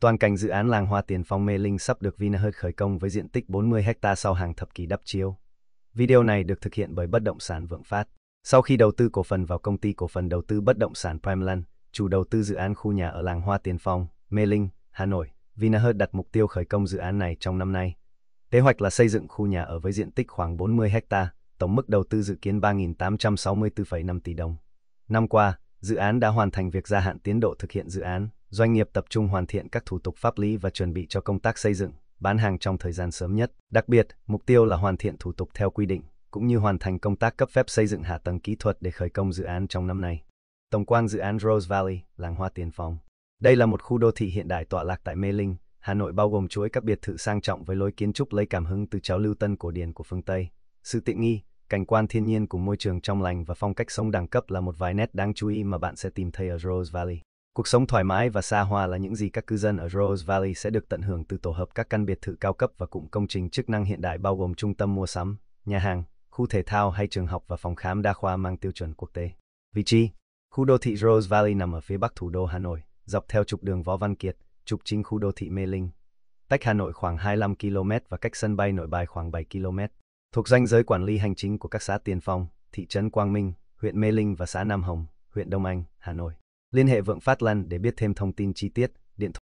Toàn cảnh dự án làng hoa tiền phong mê linh sắp được Vinahertz khởi công với diện tích 40 ha sau hàng thập kỷ đắp chiếu. Video này được thực hiện bởi bất động sản Vượng Phát. Sau khi đầu tư cổ phần vào công ty cổ phần đầu tư bất động sản Primeland, chủ đầu tư dự án khu nhà ở làng Hoa Tiền Phong, Mê Linh, Hà Nội, Vinahertz đặt mục tiêu khởi công dự án này trong năm nay. Kế hoạch là xây dựng khu nhà ở với diện tích khoảng 40 ha, tổng mức đầu tư dự kiến 3.864,5 tỷ đồng. Năm qua, dự án đã hoàn thành việc gia hạn tiến độ thực hiện dự án, doanh nghiệp tập trung hoàn thiện các thủ tục pháp lý và chuẩn bị cho công tác xây dựng, bán hàng trong thời gian sớm nhất. Đặc biệt, mục tiêu là hoàn thiện thủ tục theo quy định, cũng như hoàn thành công tác cấp phép xây dựng hạ tầng kỹ thuật để khởi công dự án trong năm nay. Tổng quan dự án Rose Valley, làng hoa tiền phong. Đây là một khu đô thị hiện đại tọa lạc tại Mê Linh, Hà Nội bao gồm chuỗi các biệt thự sang trọng với lối kiến trúc lấy cảm hứng từ cháo lưu tân cổ điển của phương Tây. Sự tiện nghi, cảnh quan thiên nhiên cùng môi trường trong lành và phong cách sống đẳng cấp là một vài nét đáng chú ý mà bạn sẽ tìm thấy ở Rose Valley. Cuộc sống thoải mái và xa hoa là những gì các cư dân ở Rose Valley sẽ được tận hưởng từ tổ hợp các căn biệt thự cao cấp và cụm công trình chức năng hiện đại bao gồm trung tâm mua sắm, nhà hàng, khu thể thao hay trường học và phòng khám đa khoa mang tiêu chuẩn quốc tế. Vị trí Khu đô thị Rose Valley nằm ở phía bắc thủ đô Hà Nội, dọc theo trục đường Võ Văn Kiệt, trục chính khu đô thị Mê Linh. Cách Hà Nội khoảng 25 km và cách sân bay nội bài khoảng 7 km. Thuộc danh giới quản lý hành chính của các xã Tiền Phong, thị trấn Quang Minh, huyện Mê Linh và xã Nam Hồng, huyện Đông Anh, Hà Nội liên hệ Vượng Phát Lân để biết thêm thông tin chi tiết.